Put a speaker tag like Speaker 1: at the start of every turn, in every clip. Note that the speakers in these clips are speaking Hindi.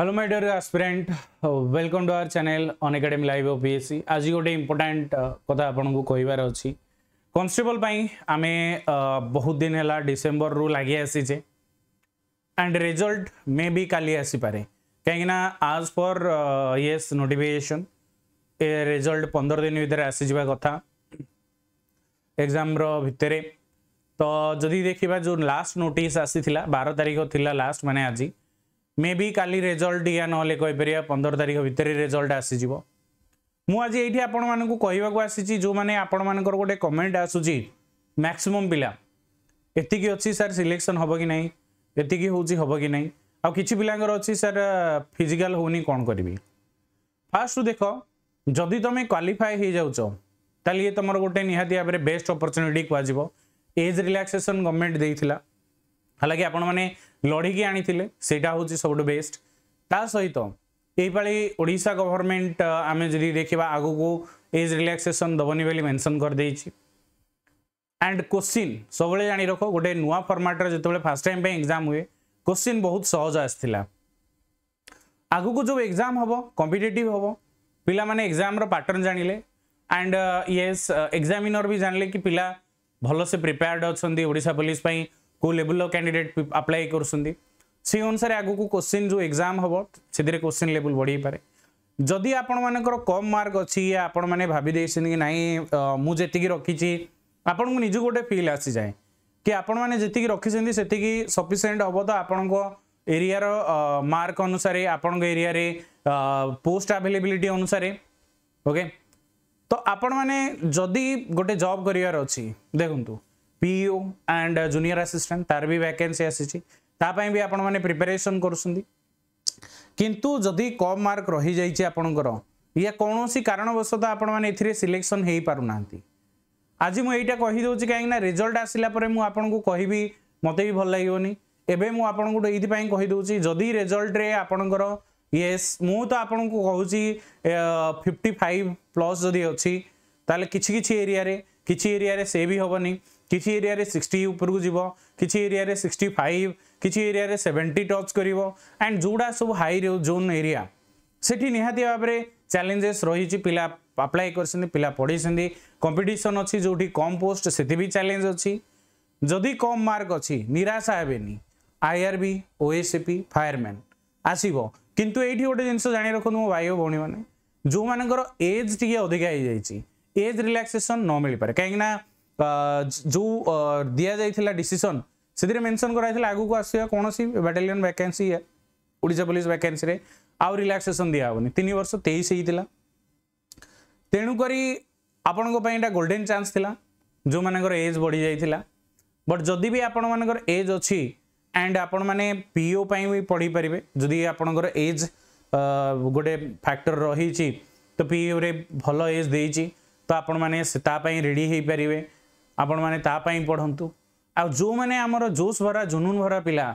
Speaker 1: hello my dear aspirant welcome to our channel on academy live of BSC आज गोटे इंपोर्टाट कथा आपन को कहिबार अछि कांस्टेबल पई आमे बहुत दिन है डिसेंबर रु लागि आसी जे एंड रिजल्ट मे बी काली आसी पारे कहीं आज पर यस नोटिफिकेशन ए रिजल्ट 15 दिन भीतर आसी जिबा कथा एग्जाम रो भितरे तो जदी देखिबा जो लास्ट नोटिस आसी थिला 12 तारिख थिला लास्ट माने आजी मे भी काली रेजल्ट या नहले कहीपर पंदर तारीख भितर रेजल्ट आसीज ମୁଁ ଆଜି ଏଇଠି ଆପଣମାନଙ୍କୁ କହିବାକୁ ଆସିଛି ଯେଉଁମାନେ ଆପଣମାନଙ୍କର ଗୋଟେ କମେଣ୍ଟ ଆସୁଛି ମ୍ୟାକ୍ସିମମ୍ ପିଲା ଏତିକି ଅଛି ସାର୍ ସିଲେକ୍ସନ୍ ହେବ କି ନାହିଁ ଏତିକି ହେଉଛି ହେବ କି ନାହିଁ ଆଉ କିଛି ପିଲାଙ୍କର ଅଛି ସାର୍ ଫିଜିକାଲ୍ ହେଉନି କ'ଣ କରିବି ଫାର୍ଷ୍ଟରୁ ଦେଖ ଯଦି ତୁମେ କ୍ୱାଲିଫାଏ ହେଇଯାଉଛ ତାହେଲେ ଇଏ ତୁମର ଗୋଟେ ନିହାତି ଭାବରେ ବେଷ୍ଟ ଅପରଚ୍ୟୁନିଟି କୁହାଯିବ ଏଜ୍ ରିଲାକ୍ସେସନ୍ ଗଭର୍ଣ୍ଣମେଣ୍ଟ ଦେଇଥିଲା हालांकि आपण मैंने लड़िकी आनी हूँ सब बेस्ट ता सहित ओडिशा गवर्नमेंट आम जी देखा आग को एज रिल्क्सेसन दबनी बोली मेनसन करदे एंड क्वेश्चन सब जान रख गोटे नुआ फर्माट्रे जो फास्ट टाइम पे एग्जाम हुए क्वेश्चन बहुत सहज आग को जो एग्जाम हम कंपिटेट हम पाने एग्जाम पैटर्न जान लें एंड येस एग्जामिनर भी जान लें कि पिला भल से प्रिपेयर्ड अच्छा ओडा पुलिस କେଉଁ ଲେଭେଲ୍ର କ୍ୟାଣ୍ଡିଡେଟ୍ ଆପ୍ଲାଏ କରୁଛନ୍ତି ସେଇ ଅନୁସାରେ ଆଗକୁ କୋଶ୍ଚିନ୍ ଯେଉଁ ଏକ୍ଜାମ୍ ହେବ ସେଥିରେ କୋଶ୍ଚିନ୍ ଲେବୁଲ୍ ବଢ଼େଇପାରେ ଯଦି ଆପଣମାନଙ୍କର କମ୍ ମାର୍କ ଅଛି ୟା ଆପଣମାନେ ଭାବି ଦେଇଛନ୍ତି କି ନାହିଁ ମୁଁ ଯେତିକି ରଖିଛି ଆପଣଙ୍କୁ ନିଜକୁ ଗୋଟେ ଫିଲ୍ ଆସିଯାଏ କି ଆପଣମାନେ ଯେତିକି ରଖିଛନ୍ତି ସେତିକି ସଫିସିଏଣ୍ଟ ହେବ ତ ଆପଣଙ୍କ ଏରିଆର ମାର୍କ ଅନୁସାରେ ଆପଣଙ୍କ ଏରିଆରେ ପୋଷ୍ଟ ଆଭେଲେବିଲିଟି ଅନୁସାରେ ଓକେ ତ ଆପଣମାନେ ଯଦି ଗୋଟେ ଜବ୍ କରିବାର ଅଛି ଦେଖନ୍ତୁ ପିଇଓ ଆଣ୍ଡ ଜୁନିୟର ଆସିଷ୍ଟାଣ୍ଟ ତାର ବି ଭ୍ୟାକେନ୍ସି ଆସିଛି ତା ପାଇଁ ବି ଆପଣମାନେ ପ୍ରିପାରେସନ୍ କରୁଛନ୍ତି କିନ୍ତୁ ଯଦି କମ୍ ମାର୍କ ରହିଯାଇଛି ଆପଣଙ୍କର ୟା କୌଣସି କାରଣବଶତଃ ଆପଣମାନେ ଏଥିରେ ସିଲେକ୍ସନ୍ ହେଇପାରୁନାହାନ୍ତି ଆଜି ମୁଁ ଏଇଟା କହିଦେଉଛି କାହିଁକିନା ରେଜଲ୍ଟ ଆସିଲା ପରେ ମୁଁ ଆପଣଙ୍କୁ କହିବି ମୋତେ ବି ଭଲ ଲାଗିବନି ଏବେ ମୁଁ ଆପଣଙ୍କୁ ଏଇଥିପାଇଁ କହିଦେଉଛି ଯଦି ରେଜଲ୍ଟରେ ଆପଣଙ୍କର ୟେସ୍ ମୁଁ ତ ଆପଣଙ୍କୁ କହୁଛି ଫିଫ୍ଟି ଫାଇଭ୍ ପ୍ଲସ୍ ଯଦି ଅଛି ତାହେଲେ କିଛି କିଛି ଏରିଆରେ किसी एरिया से भी हेनी किसी एरिया सिक्सटी उपरकू जी किसी एरिया सिक्सटी फाइव किसी एरिया सेवेन्टी टच कर एंड जोड़ा सब हाई जोन एरिया से निहाती भाव में चैलेंजेस रही पिला अप्लाई कर पिला पढ़ी कंपिटन अच्छी जो कम पोस्ट से चैलेंज अच्छी जदि कम मार्क अच्छी निराशा है IRB O S AP fireman आसब कितु ये गोटे जिन जाणी रखु मो भाई भाई जो मानर एज टे अधिका हो जाएगी एज रिलाक्सेसन न मिल पाए कहीं जो दि जाइए डिसीसन से मेनसन कराइला आगे आसा कौन सी बाटालियन वैकेन्सी पुलिस वैकेन्सी आउ रिलाक्सेसन दिहबन तीन वर्ष तेईस होता तेणुक आपण गोल्डेन चान्स था जो मान एज बढ़ी जाता बट जदि भी आपण मान एज अच्छी एंड आपण मैंने पीओ भी पढ़ी पारे जदि आपणकर एज गोटे फैक्टर रही तो पीओ रे भल एज देती ତ ଆପଣମାନେ ତା ପାଇଁ ରେଡ଼ି ହୋଇପାରିବେ ଆପଣମାନେ ତା ପାଇଁ ପଢ଼ନ୍ତୁ ଆଉ ଯେଉଁମାନେ ଆମର ଜୋସ୍ ଭରା ଜୁନୁନ ଭରା ପିଲା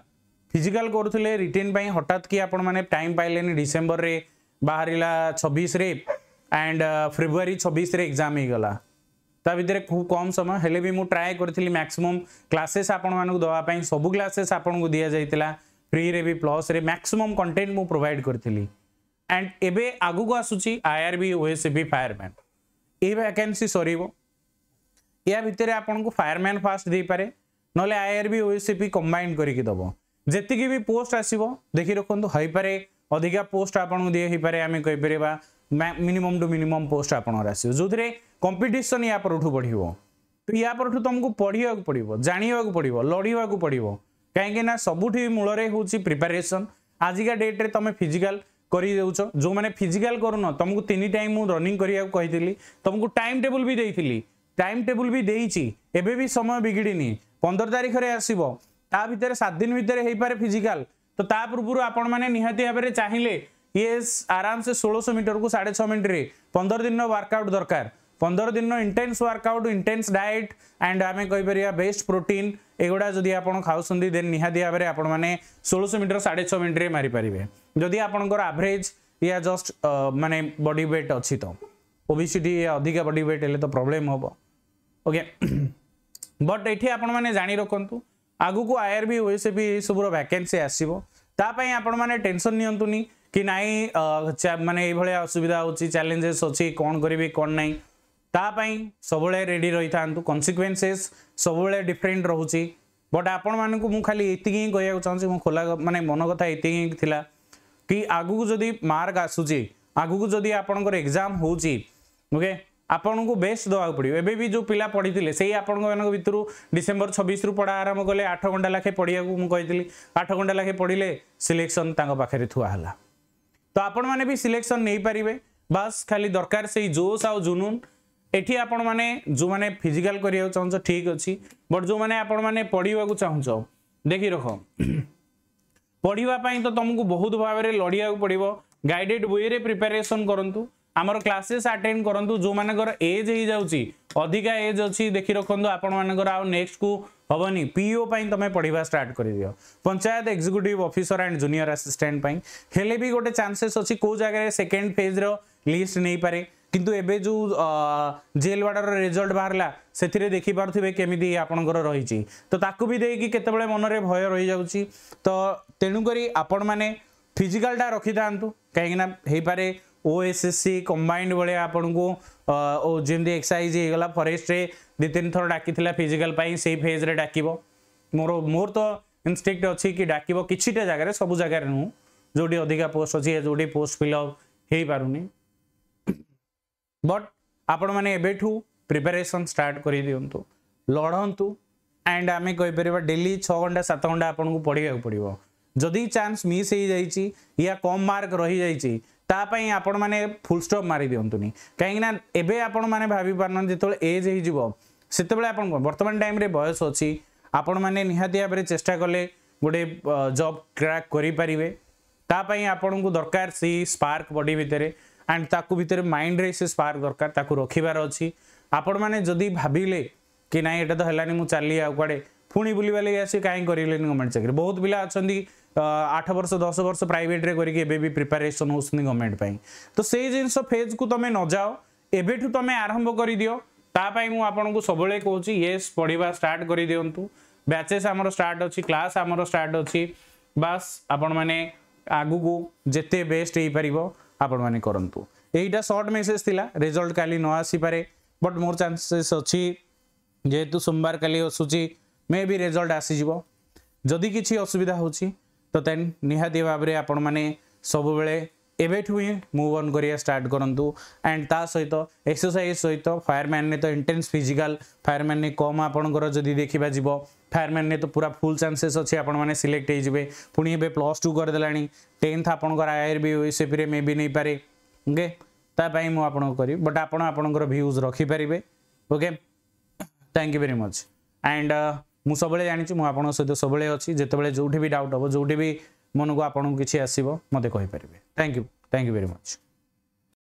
Speaker 1: ଫିଜିକାଲ କରୁଥିଲେ ରିଟେନ୍ ପାଇଁ ହଠାତ୍ କି ଆପଣମାନେ ଟାଇମ୍ ପାଇଲେନି ଡିସେମ୍ବରରେ ବାହାରିଲା ଛବିଶରେ ଆଣ୍ଡ ଫେବୃଆରୀ ଛବିଶରେ ଏକ୍ଜାମ୍ ହେଇଗଲା ତା ଭିତରେ ଖୁବ୍ କମ୍ ସମୟ ହେଲେ ବି ମୁଁ ଟ୍ରାଏ କରିଥିଲି ମ୍ୟାକ୍ସିମମ୍ କ୍ଲାସେସ୍ ଆପଣମାନଙ୍କୁ ଦେବା ପାଇଁ ସବୁ କ୍ଲାସେସ୍ ଆପଣଙ୍କୁ ଦିଆଯାଇଥିଲା ଫ୍ରିରେ ବି ପ୍ଲସ୍ରେ ମ୍ୟାକ୍ସିମମ୍ କଣ୍ଟେଣ୍ଟ ମୁଁ ପ୍ରୋଭାଇଡ଼ କରିଥିଲି ଆଣ୍ଡ ଏବେ ଆଗକୁ ଆସୁଛି ଆଇଆର୍ବି ଓଏସ୍ସିବି ଫାୟାରମ୍ୟାନ୍ এই ভ্যাকেन्सी সরিব ইয়া ভিতরে আপনার ফায়ারম্যান ফাস্ট দিয়ে নহলে আইআরবি ওএসিপি কম্বাইন করিকি দেব যেতিকি বি পোস্ট আসব দেখি রাখুন হইপারে অধিকা পোস্ট আপনার দিয়ে হইপারে আমি কইপার মিনিমম টু মিনিমম পোস্ট আপনার আসবে যে কম্পিটিশন ইয়া পরঠু বড় তো ইয়া পরঠু তোমাকে পড়া পড়ব জাঁয়া পড়ব লড়া পড়ব কিন্তু না সবুঠি মূলরে হচ্ছে প্রিপারেসন আজিকা ডেট্রে তুমি ফিজিকাল କରିଦେଉଛ ଯେଉଁମାନେ ଫିଜିକାଲ କରୁନ ତୁମକୁ ତିନି ଟାଇମ୍ ମୁଁ ରନିଂ କରିବାକୁ କହିଥିଲି ତୁମକୁ ଟାଇମ୍ ଟେବୁଲ୍ ବି ଦେଇଥିଲି ଟାଇମ୍ ଟେବୁଲ୍ ବି ଦେଇଛି ଏବେ ବି ସମୟ ବିଗିଡ଼ିନି ପନ୍ଦର ତାରିଖରେ ଆସିବ ତା ଭିତରେ ସାତ ଦିନ ଭିତରେ ହେଇପାରେ ଫିଜିକାଲ ତ ତା ପୂର୍ବରୁ ଆପଣମାନେ ନିହାତି ଭାବରେ ଚାହିଁଲେ ଇଏ ଆରାମସେ ଷୋଳଶହ ମିଟରକୁ ସାଢ଼େ ଛଅ ମିନିଟ୍ରେ ପନ୍ଦର ଦିନର ୱାର୍କଆଉଟ୍ ଦରକାର ପନ୍ଦର ଦିନ intense workout intense diet and ଆମେ କହିପାରିବା ବେଷ୍ଟ ପ୍ରୋଟିନ୍ ଏଗୁଡ଼ା ଯଦି ଆପଣ ଖାଉଛନ୍ତି ଦେନ୍ ନିହାତି ଭାବରେ ଆପଣମାନେ ଷୋଳଶହ ମିଟର ସାଢ଼େ ଛଅ ମିନିଟ୍ରେ ମାରିପାରିବେ ଯଦି ଆପଣଙ୍କର ଆଭରେଜ୍ ୟା ଜଷ୍ଟ ମାନେ ବଡି ୱେଟ୍ ଅଛି ତ ଓବିସିଟି ଅଧିକା ବଡି ୱେଟ୍ ହେଲେ ତ ପ୍ରୋବ୍ଲେମ୍ ହେବ ଓକେ ବଟ୍ ଏଠି ଆପଣମାନେ ଜାଣି ରଖନ୍ତୁ ଆଗକୁ ଆଇଆର୍ବି ଓଏସ୍ଏବି ଏସବୁର ଭ୍ୟାକେନ୍ସି ଆସିବ ତା ପାଇଁ ଆପଣମାନେ ଟେନସନ୍ ନିଅନ୍ତୁନି କି ନାଇଁ ମାନେ ଏଇଭଳିଆ ଅସୁବିଧା ହେଉଛି ଚ୍ୟାଲେଞ୍ଜେସ୍ ଅଛି କ'ଣ କରିବି କ'ଣ ନାହିଁ তা ପାଇଁ ସବୁବେଳେ ରେଡ଼ି ରହିଥାନ୍ତୁ କନସିକ୍ୱେନ୍ସେସ୍ ସବୁବେଳେ ଡିଫରେଣ୍ଟ ରହୁଛି ବଟ୍ ଆପଣମାନଙ୍କୁ ମୁଁ ଖାଲି ଏତିକି ହିଁ କହିବାକୁ ଚାହୁଁଛି ମୁଁ ଖୋଲା ମାନେ ମନ କଥା ଏତିକି ହିଁ ଥିଲା କି ଆଗକୁ ଯଦି ମାର୍କ ଆସୁଛି ଆଗକୁ ଯଦି ଆପଣଙ୍କର ଏକ୍ଜାମ୍ ହେଉଛି ଓକେ ଆପଣଙ୍କୁ ବେଷ୍ଟ ଦେବାକୁ ପଡ଼ିବ ଏବେ ବି ଯେଉଁ ପିଲା ପଢ଼ିଥିଲେ ସେଇ ଆପଣଙ୍କମାନଙ୍କ ଭିତରୁ ଡିସେମ୍ବର ଛବିଶରୁ ପଢ଼ା ଆରମ୍ଭ କଲେ ଆଠ ଘଣ୍ଟା ଲେଖେ ପଢ଼ିବାକୁ ମୁଁ କହିଥିଲି ଆଠ ଘଣ୍ଟା ଲେଖେ ପଢ଼ିଲେ ସିଲେକ୍ସନ୍ ତାଙ୍କ ପାଖରେ ଥୁଆ ହେଲା ତ ଆପଣମାନେ ବି ସିଲେକ୍ସନ୍ ନେଇପାରିବେ ବାସ୍ ଖାଲି ଦରକାର ସେଇ ଜୋସ୍ ଆଉ ଜୁନୁନ୍ এটি আপনার যে ফিজিকাল করা চাহুছ ঠিক অছি বট যে আপনার পড়া চাহুছ দেখি রখ পড়া তো তুমি বহুত ভাবে লড়া পড়ব গাইডেড ওয়ে প্রিপারেসন করতু আমার ক্লাসেস আটেন্ড করতু যার এজ হয়ে যাচ্ছি অধিকা এজ অছি দেখি রাখুন আপনার নেক্সট কু হবনি পিও তুমি পড়া স্টার্ট করে দিও panchayat executive officer and junior assistant হলে বি গোটে চান্সেস অছি কেউ জায়গায় সেকেন্ড ফেজ র লিস্ট নেই পারে কিন্তু ଏବେ ଯେଉଁ ଜେଲ୍ ୱାର୍ଡ଼ର ରେଜଲ୍ଟ ବାହାରିଲା ସେଥିରେ ଦେଖିପାରୁଥିବେ କେମିତି ଆପଣଙ୍କର ରହିଛି ତ ତାକୁ ବି ଦେଇକି କେତେବେଳେ ମନରେ ଭୟ ରହିଯାଉଛି ତ ତେଣୁକରି ଆପଣମାନେ ଫିଜିକାଲଟା ରଖିଥାନ୍ତୁ କାହିଁକିନା ହେଇପାରେ O S S C combined ଭଳିଆ ଆପଣଙ୍କୁ ଯେମିତି ଏକ୍ସରସାଇଜ୍ ହେଇଗଲା ଫରେଷ୍ଟରେ ଦୁଇ ତିନି ଥର ଡାକିଥିଲା ଫିଜିକାଲ୍ ପାଇଁ ସେଇ ଫେଜ୍ରେ ଡାକିବ ମୋର ମୋର ତ ଇନଷ୍ଟିକ୍ଟ ଅଛି କି ଡାକିବ କିଛିଟା ଜାଗାରେ ସବୁ ଜାଗାରେ ନୁହଁ ଯେଉଁଠି ଅଧିକା ପୋଷ୍ଟ ଅଛି ଯେଉଁଠି ପୋଷ୍ଟ ଫିଲ୍ଅପ୍ ହେଇପାରୁନି ବଟ୍ ଆପଣମାନେ ଏବେଠୁ ପ୍ରିପାରେସନ୍ ଷ୍ଟାର୍ଟ କରିଦିଅନ୍ତୁ ଲଢ଼ନ୍ତୁ ଆଣ୍ଡ ଆମେ କହିପାରିବା ଡେଲି ଛଅ ଘଣ୍ଟା ସାତ ଘଣ୍ଟା ଆପଣଙ୍କୁ ପଢ଼ିବାକୁ ପଡ଼ିବ ଯଦି ଚାନ୍ସ ମିସ୍ ହେଇଯାଇଛି ୟା କମ୍ ମାର୍କ ରହିଯାଇଛି ତା ପାଇଁ ଆପଣମାନେ ଫୁଲ୍ ଷ୍ଟପ୍ ମାରି ଦିଅନ୍ତୁନି କାହିଁକିନା ଏବେ ଆପଣମାନେ ଭାବିପାରୁନାହାନ୍ତି ଯେତେବେଳେ ଏଜ୍ ହେଇଯିବ ସେତେବେଳେ ଆପଣ ବର୍ତ୍ତମାନ ଟାଇମ୍ରେ ବୟସ ଅଛି ଆପଣମାନେ ନିହାତି ଭାବରେ ଚେଷ୍ଟା କଲେ ଗୋଟେ ଜବ୍ କ୍ରାକ୍ କରିପାରିବେ ତା ପାଇଁ ଆପଣଙ୍କୁ ଦରକାର ସେଇ ସ୍ପାର୍କ ବଡ଼ି ଭିତରେ एंड भितर माइंड से स्पार्क दरकार रखार अच्छी आपण मैंने जदि भाविले कि ना ये तो हैलानी मुझे चली आउ कड़े पुणी बुलवा लगे आस कहीं करें गवर्नमेंट चाकरी बहुत पिला अच्छा आठ वर्ष दस वर्ष प्राइट करके प्रिपेरेसन हो गवर्नमेंट पर तो से जिनस फेज को तुम न जाओ एबू तुम आरंभ कर दिता मुझे सब कौच ये पढ़ा स्टार्ट कर दिंतु बैचेस आम स्टार्ट अच्छी क्लास आम स्टार्ट अच्छी बास आपण मैंने आग को जते बेस्ट हो पार्टी ଆପଣମାନେ କରନ୍ତୁ ଏଇଟା ସର୍ଟ ମେସେଜ୍ ଥିଲା ରେଜଲ୍ଟ କାଲି ନ ଆସିପାରେ ବଟ୍ ମୋର ଚାନ୍ସେସ୍ ଅଛି ଯେହେତୁ ସୋମବାର କାଲି ଆସୁଛି ମେ ବି ରେଜଲ୍ଟ ଆସିଯିବ ଯଦି କିଛି ଅସୁବିଧା ହେଉଛି ତ ଦେନ୍ ନିହାତି ଭାବରେ ଆପଣମାନେ ସବୁବେଳେ ଏବେଠୁ ହିଁ ମୁଭ୍ ଅନ୍ କରିବା ଷ୍ଟାର୍ଟ କରନ୍ତୁ ଆଣ୍ଡ ତା ସହିତ ଏକ୍ସରସାଇଜ୍ ସହିତ ଫାୟାରମ୍ୟାନ୍ରେ ତ ଇଣ୍ଟେନ୍ସ ଫିଜିକାଲ୍ ଫାୟାରମ୍ୟାନ୍ରେ କମ୍ ଆପଣଙ୍କର ଯଦି ଦେଖିବା ଯିବ फायरमैन तो पूरा फुल चान्सेस अच्छे आपने सिलेक्ट हो पुणी ए प्लस टू करदे टेन्थ आपर आयर भी ओएसएफ मे भी नहीं पारे ओके तापाई मुझे करी बट आपणकर भ्यूज रखिपारे okay thank you very much and ମୁଁ ସବୁବେଳେ ଜାଣିଛି ମୁଁ ଆପଣଙ୍କ ସହିତ ସବୁବେଳେ ଅଛି ଯେତେବେଳେ ଯେଉଁଠି ବି ଡାଉଟ୍ ହେବ ଯେଉଁଠି ବି ମନକୁ ଆପଣଙ୍କୁ କିଛି ଆସିବ ମୋତେ କହିପାରିବେ ଥ୍ୟାଙ୍କ ୟୁ ଥ୍ୟାଙ୍କ